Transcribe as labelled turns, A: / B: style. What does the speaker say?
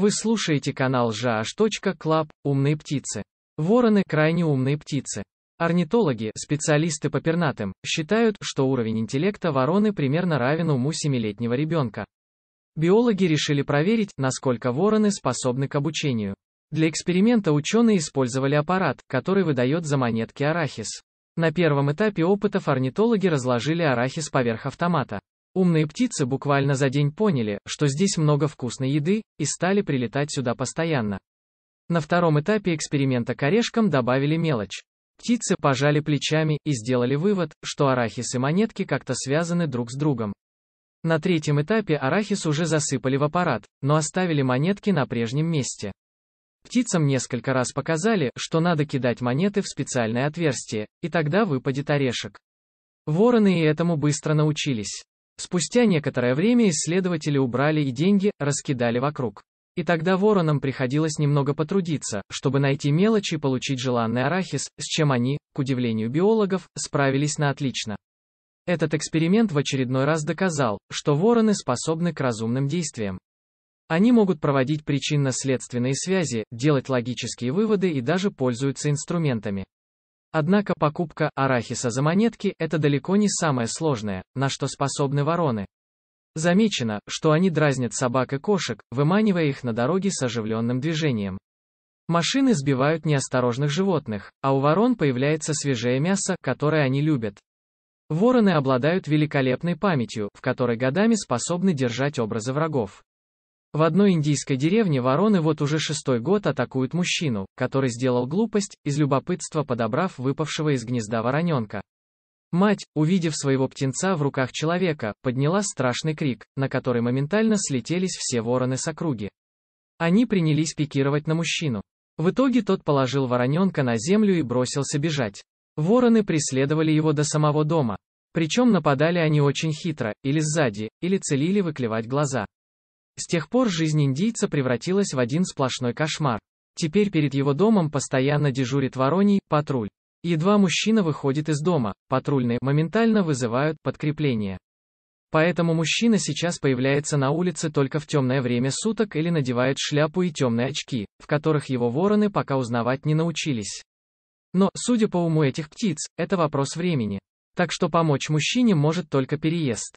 A: Вы слушаете канал jaash.club «Умные птицы». Вороны – крайне умные птицы. Орнитологи, специалисты по пернатым, считают, что уровень интеллекта вороны примерно равен уму семилетнего ребенка. Биологи решили проверить, насколько вороны способны к обучению. Для эксперимента ученые использовали аппарат, который выдает за монетки арахис. На первом этапе опытов орнитологи разложили арахис поверх автомата. Умные птицы буквально за день поняли, что здесь много вкусной еды, и стали прилетать сюда постоянно. На втором этапе эксперимента к орешкам добавили мелочь. Птицы пожали плечами и сделали вывод, что арахис и монетки как-то связаны друг с другом. На третьем этапе арахис уже засыпали в аппарат, но оставили монетки на прежнем месте. Птицам несколько раз показали, что надо кидать монеты в специальное отверстие, и тогда выпадет орешек. Вороны и этому быстро научились. Спустя некоторое время исследователи убрали и деньги, раскидали вокруг. И тогда воронам приходилось немного потрудиться, чтобы найти мелочи и получить желанный арахис, с чем они, к удивлению биологов, справились на отлично. Этот эксперимент в очередной раз доказал, что вороны способны к разумным действиям. Они могут проводить причинно-следственные связи, делать логические выводы и даже пользуются инструментами. Однако покупка арахиса за монетки – это далеко не самое сложное, на что способны вороны. Замечено, что они дразнят собак и кошек, выманивая их на дороге с оживленным движением. Машины сбивают неосторожных животных, а у ворон появляется свежее мясо, которое они любят. Вороны обладают великолепной памятью, в которой годами способны держать образы врагов. В одной индийской деревне вороны вот уже шестой год атакуют мужчину, который сделал глупость, из любопытства подобрав выпавшего из гнезда вороненка. Мать, увидев своего птенца в руках человека, подняла страшный крик, на который моментально слетелись все вороны с округи. Они принялись пикировать на мужчину. В итоге тот положил вороненка на землю и бросился бежать. Вороны преследовали его до самого дома. Причем нападали они очень хитро, или сзади, или целили выклевать глаза. С тех пор жизнь индийца превратилась в один сплошной кошмар. Теперь перед его домом постоянно дежурит Вороний, патруль. Едва мужчина выходит из дома, патрульные моментально вызывают подкрепление. Поэтому мужчина сейчас появляется на улице только в темное время суток или надевает шляпу и темные очки, в которых его вороны пока узнавать не научились. Но, судя по уму этих птиц, это вопрос времени. Так что помочь мужчине может только переезд.